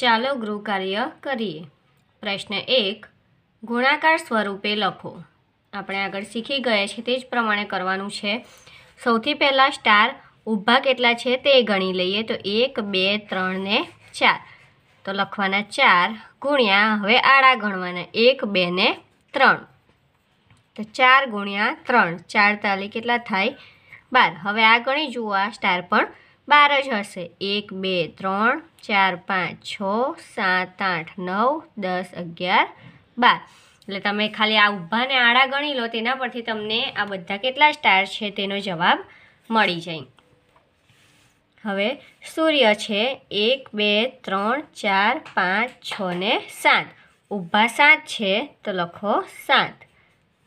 ચાલો ગૃહ કાર્ય કરીએ પ્રશ્ન એક ગુણાકાર સ્વરૂપે લખો આપણે આગળ શીખી ગયા છીએ તે જ પ્રમાણે કરવાનું છે સૌથી પહેલાં સ્ટાર ઊભા કેટલા છે તે ગણી લઈએ તો એક બે ત્રણ ને ચાર તો લખવાના ચાર ગુણ્યા હવે આડા ગણવાના એક બે ને ત્રણ તો ચાર ગુણ્યા ત્રણ ચાર તાલી કેટલા થાય બાર હવે આ ગણી જુઓ આ સ્ટાર પણ બાર જ હશે એક બે ત્રણ ચાર પાંચ છ સાત આઠ નવ દસ અગિયાર બાર એટલે તમે ખાલી આ ઊભાને આડા ગણી લો તેના પરથી તમને આ બધા કેટલા સ્ટાર છે તેનો જવાબ મળી જાય હવે સૂર્ય છે એક બે ત્રણ ચાર પાંચ છ ને સાત ઊભા સાત છે તો લખો સાત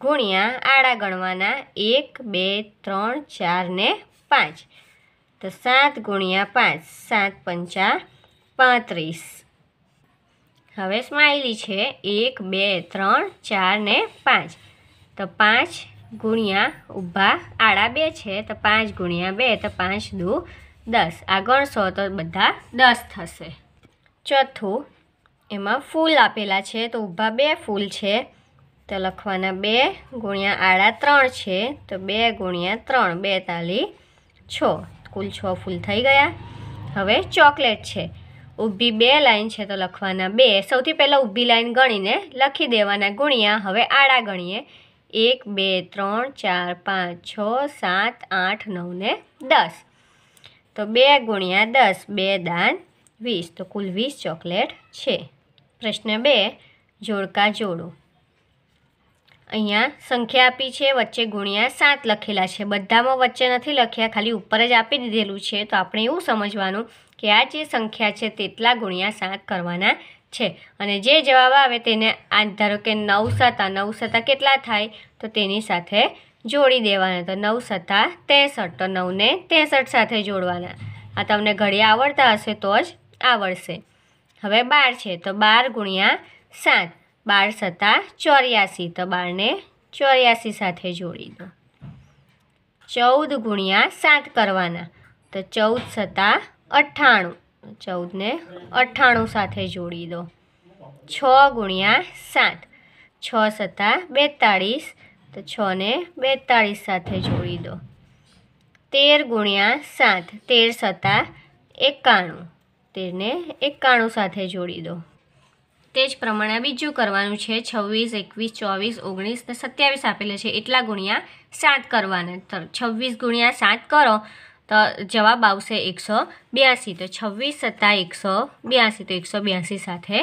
ગુણ્યા આડા ગણવાના એક બે ત્રણ ચાર ને પાંચ તો સાત ગુણ્યા પાંચ સાત પંચા પાંત્રીસ હવે સ્માઇલી છે એક બે ત્રણ ચાર ને પાંચ તો પાંચ ગુણ્યા ઊભા આડા બે છે તો પાંચ ગુણ્યા બે તો પાંચ દુ દસ આગળ ગણશો તો બધા દસ થશે ચોથું એમાં ફૂલ આપેલા છે તો ઊભા બે ફૂલ છે તો લખવાના બે ગુણ્યા આડા ત્રણ છે તો બે ગુણ્યા ત્રણ બેતાલી છ કુલ છ ફૂલ થઈ ગયા હવે ચોકલેટ છે ઊભી બે લાઈન છે તો લખવાના બે સૌથી પહેલાં ઊભી લાઈન ગણીને લખી દેવાના ગુણ્યા હવે આડા ગણીએ એક બે ત્રણ ચાર પાંચ છ સાત આઠ નવ ને દસ તો બે ગુણ્યા દસ બે દાન વીસ તો કુલ વીસ ચોકલેટ છે પ્રશ્ન બે જોડકા જોડો અહીંયા સંખ્યા આપી છે વચ્ચે ગુણ્યા સાત લખેલા છે બધામાં વચ્ચે નથી લખ્યા ખાલી ઉપર જ આપી દીધેલું છે તો આપણે એવું સમજવાનું કે આ જે સંખ્યા છે તેટલા ગુણ્યા સાત કરવાના છે અને જે જવાબ આવે તેને આ ધારો કે નવ સત્તા નવ સત્તા કેટલા થાય તો તેની સાથે જોડી દેવાના તો નવ સત્તા ત્રેસઠ તો નવને ત્રેસઠ સાથે જોડવાના આ તમને ઘડિયા આવડતા હશે તો જ આવડશે હવે બાર છે તો બાર ગુણ્યા સાત બાર સત્તા ચોર્યાસી તો બારને ચોર્યાસી સાથે જોડી દો ચૌદ ગુણ્યા સાત કરવાના તો ચૌદ સત્તા અઠ્ઠાણું ચૌદને અઠ્ઠાણું સાથે જોડી દો છ ગુણ્યા સાત છ સત્તા બેતાળીસ તો છને બેતાળીસ સાથે જોડી દો તેર ગુણ્યા સાત તેર સત્તા એકાણું તેરને એકાણું સાથે જોડી દો તે જ પ્રમાણે બીજું કરવાનું છે છવ્વીસ એકવીસ ચોવીસ ઓગણીસ ને સત્યાવીસ આપેલા છે એટલા ગુણ્યા સાત કરવાના તો છવ્વીસ ગુણ્યા સાત કરો તો જવાબ આવશે એકસો બ્યાસી તો છવ્વીસ સત્તા એકસો બ્યાસી તો એકસો બ્યાસી સાથે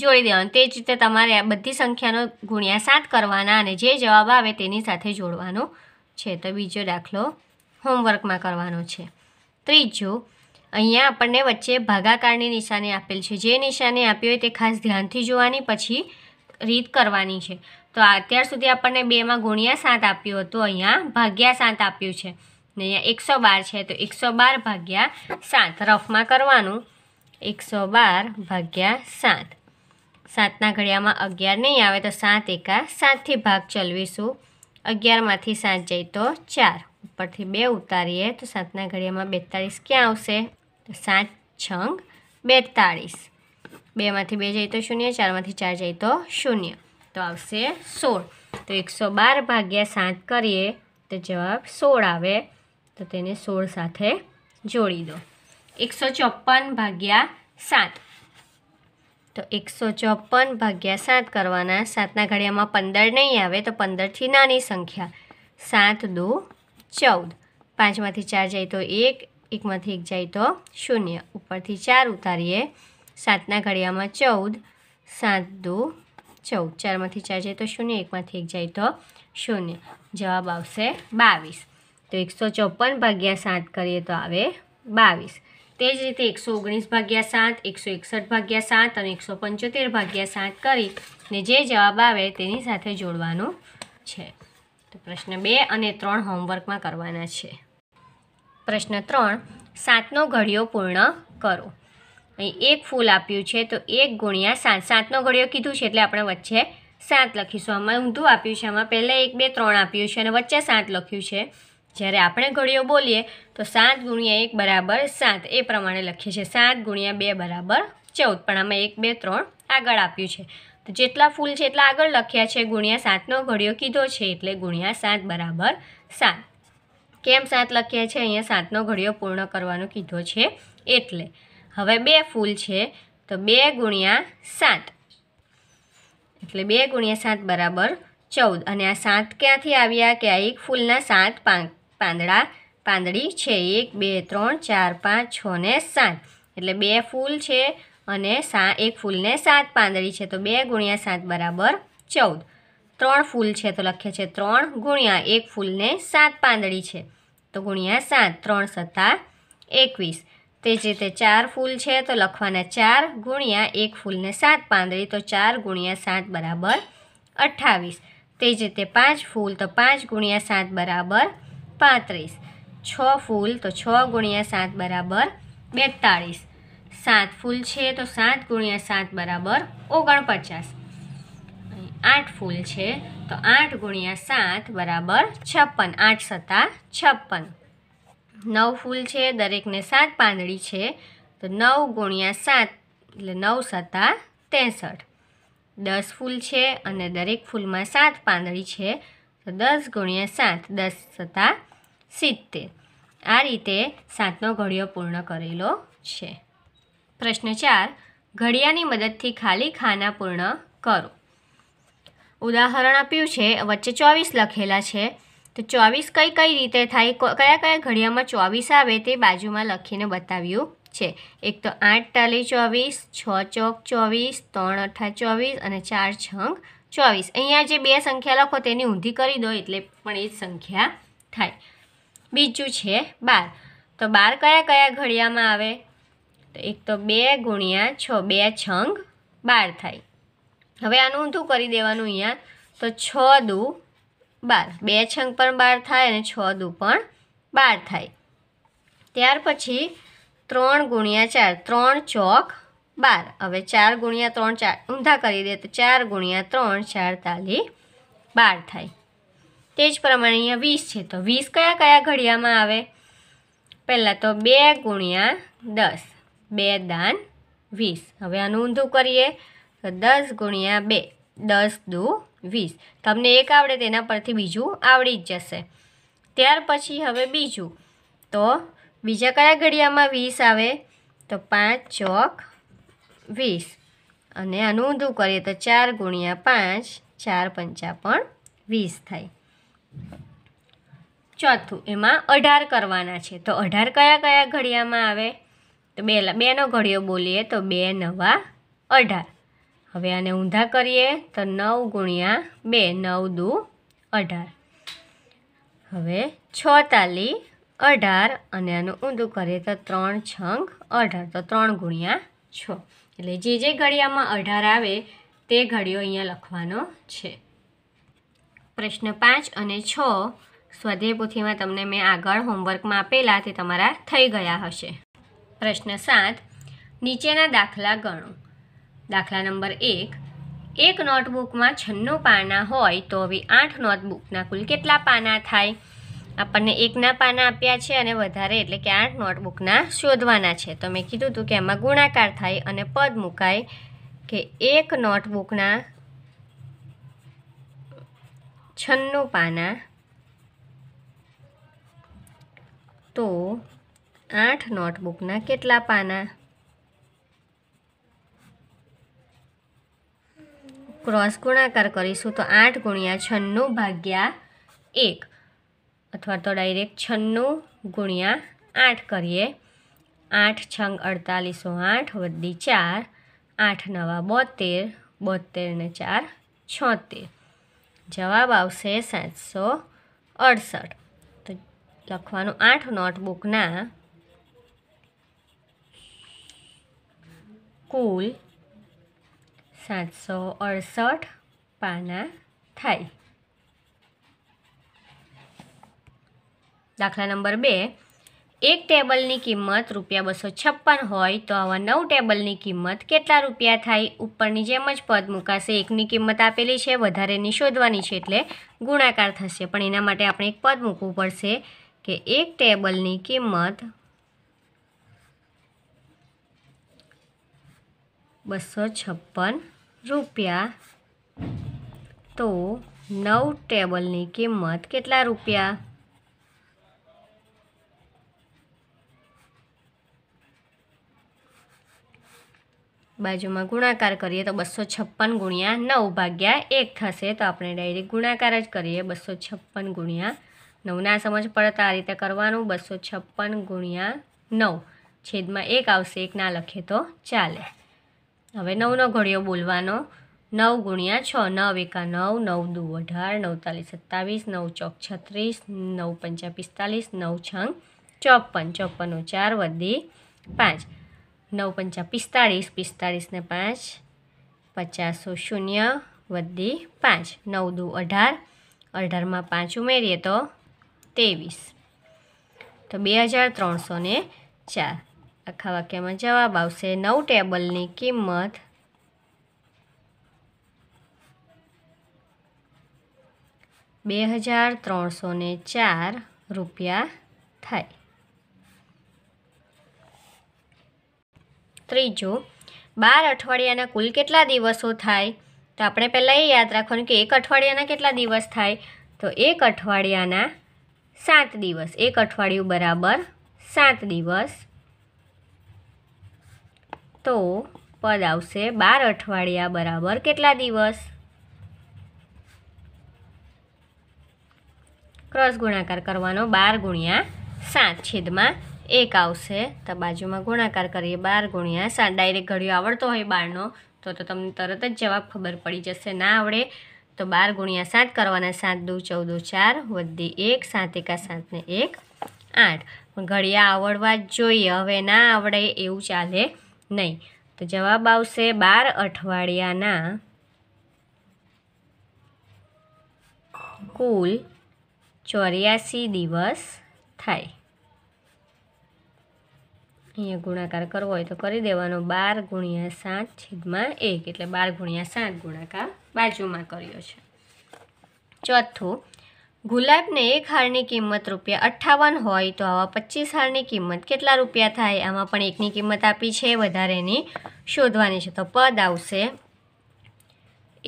જોડી દેવાનું તે જ રીતે તમારે આ બધી સંખ્યાનો ગુણ્યા સાત કરવાના અને જે જવાબ આવે તેની સાથે જોડવાનો છે તો બીજો દાખલો હોમવર્કમાં કરવાનો છે ત્રીજું અહીંયા આપણને વચ્ચે ભાગાકારની નિશાની આપેલ છે જે નિશાની આપી હોય તે ખાસ ધ્યાનથી જોવાની પછી રીત કરવાની છે તો અત્યાર સુધી આપણને બેમાં ગુણ્યા સાત આપ્યું હતું અહીંયા ભાગ્યા સાત આપ્યું છે ને અહીંયા એકસો બાર છે તો એકસો બાર ભાગ્યા સાત રફમાં કરવાનું એકસો બાર ભાગ્યા સાત સાતના ઘડિયામાં અગિયાર નહીં આવે તો સાત એકા સાતથી ભાગ ચલવીશું અગિયારમાંથી સાત જઈ તો ચાર ઉપરથી બે ઉતારીએ તો સાતના ઘડિયામાં બેતાળીસ ક્યાં આવશે સાત છંગ બેતાળીસ બેમાંથી બે જાય તો શૂન્ય ચારમાંથી ચાર જાય તો શૂન્ય તો આવશે સોળ તો એકસો બાર ભાગ્યા સાત કરીએ તો જવાબ સોળ આવે તો તેને સોળ સાથે જોડી દો એકસો ચોપન ભાગ્યા સાત તો એકસો ચોપન ભાગ્યા સાત કરવાના સાતના ઘડિયામાં પંદર નહીં આવે તો પંદરથી નાની સંખ્યા સાત દો ચૌદ પાંચમાંથી ચાર જાય તો એક એકમાંથી એક જાય તો શૂન્ય ઉપરથી ચાર ઉતારીએ સાતના ઘડિયામાં ચૌદ સાત દો ચૌદ ચારમાંથી ચાર જાય તો શૂન્ય એકમાંથી એક જાય તો શૂન્ય જવાબ આવશે બાવીસ તો એકસો ચોપન ભાગ્યા સાત કરીએ તો આવે બાવીસ તે જ રીતે એકસો ઓગણીસ ભાગ્યા સાત એકસો એકસઠ ભાગ્યા સાત અને એકસો પંચોતેર ભાગ્યા સાત કરી ને જે જવાબ આવે તેની સાથે જોડવાનો છે તો પ્રશ્ન બે અને ત્રણ હોમવર્કમાં કરવાના છે પ્રશ્ન ત્રણ સાતનો ઘડિયો પૂર્ણ કરો અહીં એક ફૂલ આપ્યું છે તો એક ગુણ્યા સાત સાતનો ઘડિયો કીધું છે એટલે આપણે વચ્ચે સાત લખીશું આમાં ઊંધું આપ્યું છે આમાં પહેલાં એક બે ત્રણ આપ્યું છે અને વચ્ચે સાત લખ્યું છે જ્યારે આપણે ઘડિયો બોલીએ તો સાત ગુણ્યા એક બરાબર સાત એ પ્રમાણે લખીએ છીએ સાત ગુણ્યા બે બરાબર ચૌદ પણ આમાં એક બે ત્રણ આગળ આપ્યું છે તો જેટલા ફૂલ છે એટલા આગળ લખ્યા છે ગુણ્યા સાતનો ઘડિયો કીધો છે એટલે ગુણ્યા સાત બરાબર સાત કેમ સાત લખીએ છે અહીંયા સાતનો ઘડિયો પૂર્ણ કરવાનો કીધો છે એટલે હવે બે ફૂલ છે તો બે ગુણ્યા સાત એટલે બે ગુણ્યા સાત બરાબર ચૌદ અને આ સાત ક્યાંથી આવ્યા કે આ એક ફૂલના સાત પાંદડા પાંદડી છે એક બે ત્રણ ચાર પાંચ છ ને સાત એટલે બે ફૂલ છે અને સા એક ફૂલને સાત પાંદડી છે તો બે ગુણ્યા સાત બરાબર ચૌદ ત્રણ ફૂલ છે તો લખે છે ત્રણ ગુણ્યા એક ફૂલને સાત પાંદડી છે તો ગુણ્યા સાત ત્રણ સત્તા એકવીસ તે જ રીતે ચાર ફૂલ છે તો લખવાના ચાર ગુણ્યા એક ફૂલને સાત પાંદડી તો ચાર ગુણ્યા સાત બરાબર અઠ્ઠાવીસ તે જ રીતે પાંચ ફૂલ તો પાંચ ગુણ્યા સાત બરાબર પાંત્રીસ છ ફૂલ તો છ ગુણ્યા સાત બરાબર બેતાળીસ સાત ફૂલ છે તો સાત ગુણ્યા સાત બરાબર ઓગણપચાસ આઠ ફૂલ છે તો આઠ ગુણ્યા સાત બરાબર છપ્પન આઠ સત્તા છપ્પન નવ ફૂલ છે દરેકને સાત પાંદડી છે તો નવ ગુણ્યા સાત એટલે નવ સત્તા ત્રેસઠ દસ ફૂલ છે અને દરેક ફૂલમાં સાત પાંદડી છે તો દસ ગુણ્યા સાત દસ સત્તા સિત્તેર આ રીતે સાતનો ઘડિયો પૂર્ણ કરેલો છે પ્રશ્ન ચાર ઘડિયાની મદદથી ખાલી ખાના પૂર્ણ કરો ઉદાહરણ આપ્યું છે વચ્ચે ચોવીસ લખેલા છે તો ચોવીસ કઈ કઈ રીતે થાય કયા કયા ઘડિયામાં ચોવીસ આવે તે બાજુમાં લખીને બતાવ્યું છે એક તો આઠ તાલી ચોવીસ છ ચોક ચોવીસ ત્રણ અઠા ચોવીસ અને ચાર છંગ ચોવીસ અહીંયા જે બે સંખ્યા લખો તેની ઊંધી કરી દો એટલે પણ એ જ સંખ્યા થાય બીજું છે બાર તો બાર કયા કયા ઘડિયામાં આવે તો એક તો બે ગુણ્યા છ બે છંગ બાર થાય હવે આનું ઊંધું કરી દેવાનું અહીંયા તો છ દુ બાર બે છંગ પણ બાર થાય અને છ દુ પણ બાર થાય ત્યાર પછી ત્રણ ગુણ્યા ચાર ત્રણ ચોક બાર હવે ચાર ગુણ્યા ત્રણ ચાર ઊંધા કરી દે તો ચાર ગુણ્યા ત્રણ ચાર તાલી બાર થાય તે જ પ્રમાણે અહીંયા વીસ છે તો વીસ કયા કયા ઘડિયામાં આવે પહેલાં તો બે ગુણ્યા દસ બે દાન વીસ હવે આનું ઊંધું કરીએ તો દસ ગુણ્યા બે દસ દુ વીસ તમને એક આવડે તેના પરથી બીજું આવડી જ જશે ત્યાર પછી હવે બીજું તો બીજા કયા ઘડિયામાં વીસ આવે તો પાંચ ચોક વીસ અને આનું ઊંધું કરીએ તો ચાર ગુણ્યા પાંચ ચાર પંચા પણ વીસ થાય ચોથું એમાં અઢાર કરવાના છે તો અઢાર કયા કયા ઘડિયામાં આવે તો બે બેનો ઘડિયો બોલીએ તો બે નવા અઢાર હવે આને ઊંધા કરીએ તો નવ ગુણ્યા બે નવ દુ અઢાર હવે છ તાલી અઢાર અને આનું ઊંધું કરીએ તો ત્રણ છંગ અઢાર તો ત્રણ ગુણ્યા છ એટલે જે જે ઘડિયામાં અઢાર આવે તે ઘડિયો અહીંયા લખવાનો છે પ્રશ્ન પાંચ અને છ સ્વાધ્યાય પોથીમાં તમને મેં આગળ હોમવર્કમાં આપેલા તે તમારા થઈ ગયા હશે પ્રશ્ન સાત નીચેના દાખલા ગણો દાખલા નંબર એક એક નોટબુકમાં છન્નું પાના હોય તો હવે આઠ નોટબુકના કુલ કેટલા પાના થાય આપણને એકના પાના આપ્યા છે અને વધારે એટલે કે આઠ નોટબુકના શોધવાના છે તો મેં કીધું હતું કે એમાં ગુણાકાર થાય અને પદ મુકાય કે એક નોટબુકના છન્નું પાના તો આઠ નોટબુકના કેટલા પાના ક્રોસ ગુણાકાર કરીશું તો આઠ ગુણ્યા છન્નું ભાગ્યા એક અથવા તો ડાયરેક્ટ છન્નું ગુણ્યા આઠ કરીએ આઠ છંગ અડતાલીસો આઠ વધી ચાર આઠ નવા બોતેર બોતેર ને ચાર છોતેર જવાબ આવશે સાતસો અડસઠ તો લખવાનું આઠ નોટબુકના કુલ સાતસો અડસઠ પાના થાય દાખલા નંબર બે એક ટેબલની કિંમત રૂપિયા બસો છપ્પન હોય તો આવા નવ ટેબલની કિંમત કેટલા રૂપિયા થાય ઉપરની જેમ જ પદ મૂકાશે એકની કિંમત આપેલી છે વધારેની શોધવાની છે એટલે ગુણાકાર થશે પણ એના માટે આપણે એક પદ મૂકવું પડશે કે એક ટેબલની કિંમત બસો છપ્પન રૂપિયા તો નવ ટેબલની કિંમત કેટલા રૂપિયા બાજુમાં ગુણાકાર કરીએ તો બસો છપ્પન ગુણ્યા નવ ભાગ્યા એક થશે તો આપણે ડાયરેક્ટ ગુણાકાર જ કરીએ બસો છપ્પન ગુણ્યા નવ ના સમજ પડતા આ રીતે કરવાનું બસો છપ્પન ગુણ્યા નવ છેદમાં એક આવશે એક ના લખે તો ચાલે હવે નવનો ઘડિયો બોલવાનો નવ ગુણ્યા છ નવ એકા નવ નવ દુ અઢાર નવતાલીસ સત્તાવીસ નવ ચોક છત્રીસ નવ પંચા પિસ્તાલીસ નવ છંગ ચોપન ચોપનો ચાર વધી પાંચ નવ પંચા પિસ્તાળીસ પિસ્તાળીસને પાંચ પચાસો શૂન્ય વધી પાંચ નવ દુ અઢાર અઢારમાં પાંચ ઉમેરીએ તો ત્રેવીસ તો બે હજાર ત્રણસો ને ચાર આખા વાક્યમાં જવાબ આવશે નવ ટેબલની કિંમત બે હજાર ત્રણસો ને ચાર રૂપિયા થાય ત્રીજું બાર અઠવાડિયાના કુલ કેટલા દિવસો થાય તો આપણે પહેલાં એ યાદ રાખવાનું કે એક અઠવાડિયાના કેટલા દિવસ થાય તો એક અઠવાડિયાના સાત દિવસ એક અઠવાડિયું બરાબર સાત દિવસ તો પદ આવશે બાર અઠવાડિયા બરાબર કેટલા દિવસ ક્રોસ ગુણાકાર કરવાનો બાર ગુણ્યા સાત છેદમાં એક આવશે તો બાજુમાં ગુણાકાર કરીએ બાર ગુણ્યા સાત ડાયરેક્ટ ઘડિયો આવડતો હોય બારનો તો તો તમને તરત જ જવાબ ખબર પડી જશે ના આવડે તો બાર ગુણ્યા સાત કરવાના સાત દુ ચૌદ ચાર વધી એક સાત એકા સાતને એક આઠ ઘડિયા આવડવા જ જોઈએ હવે ના આવડે એવું ચાલે નહીં તો જવાબ આવશે બાર અઠવાડિયાના કુલ ચોર્યાસી દિવસ થાય અહીંયા ગુણાકાર કરવો હોય તો કરી દેવાનો બાર ગુણ્યા સાત છેદમાં એક એટલે બાર ગુણ્યા સાત ગુણાકાર બાજુમાં કર્યો છે ચોથું ગુલાબને એક હારની કિંમત રૂપિયા અઠ્ઠાવન હોય તો આવા પચીસ હારની કિંમત કેટલા રૂપિયા થાય આમાં પણ એકની કિંમત આપી છે વધારેની શોધવાની છે તો પદ આવશે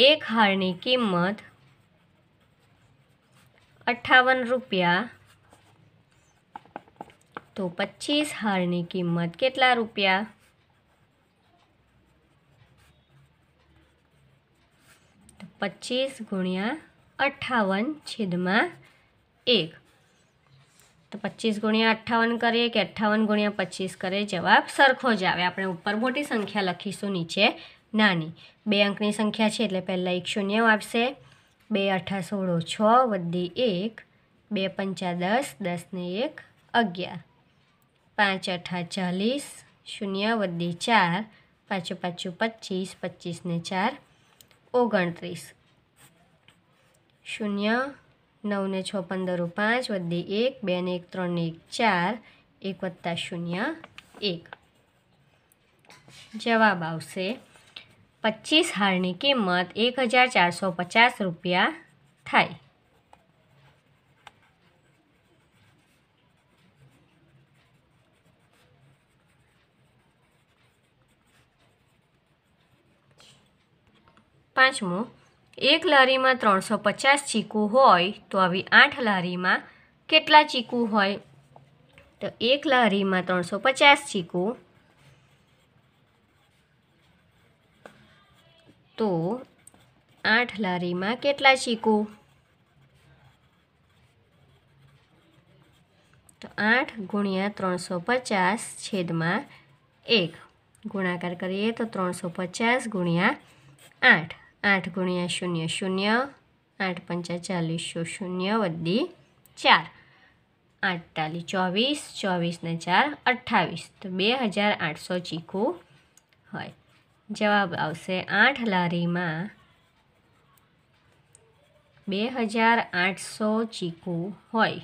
એક હારની કિંમત અઠ્ઠાવન રૂપિયા તો પચીસ હારની કિંમત કેટલા રૂપિયા પચીસ ગુણ્યા અઠ્ઠાવન છેદમાં એક તો પચીસ ગુણ્યા અઠ્ઠાવન કરીએ કે અઠ્ઠાવન ગુણ્યા પચીસ કરીએ જવાબ સરખો જ આવે આપણે ઉપર મોટી સંખ્યા લખીશું નીચે નાની બે અંકની સંખ્યા છે એટલે પહેલાં એક શૂન્ય આવશે બે અઠા સોળો છ વધી એક બે પંચા દસ દસને એક અગિયાર પાંચ અઠા ચાલીસ શૂન્ય વધી ચાર પાછું પાછું પચીસ પચીસને ચાર ઓગણત્રીસ શૂન્ય નવને છ પંદર પાંચ વધી એક બે ને એક ત્રણ ને એક ચાર એક વત્તા શૂન્ય એક જવાબ આવશે પચીસ હારની કિંમત એક હજાર ચારસો પચાસ રૂપિયા થાય પાંચમું એક લારીમાં ત્રણસો પચાસ ચીકુ હોય તો આવી આઠ લારીમાં કેટલા ચીકુ હોય તો એક લારીમાં ત્રણસો પચાસ ચીકુ તો આઠ લારીમાં કેટલા ચીકુ તો આઠ ગુણ્યા ત્રણસો પચાસ છેદમાં એક ગુણાકાર કરીએ તો ત્રણસો પચાસ ગુણ્યા આઠ આઠ ગુણ્યા શૂન્ય શૂન્ય આઠ પંચા ચાલીસ શૂન્ય વધી ચાર આઠતાલી ચોવીસ ચોવીસને ચાર અઠ્ઠાવીસ તો બે હજાર આઠસો ચીકુ હોય જવાબ આવશે આઠ લારીમાં બે હજાર આઠસો ચીકુ હોય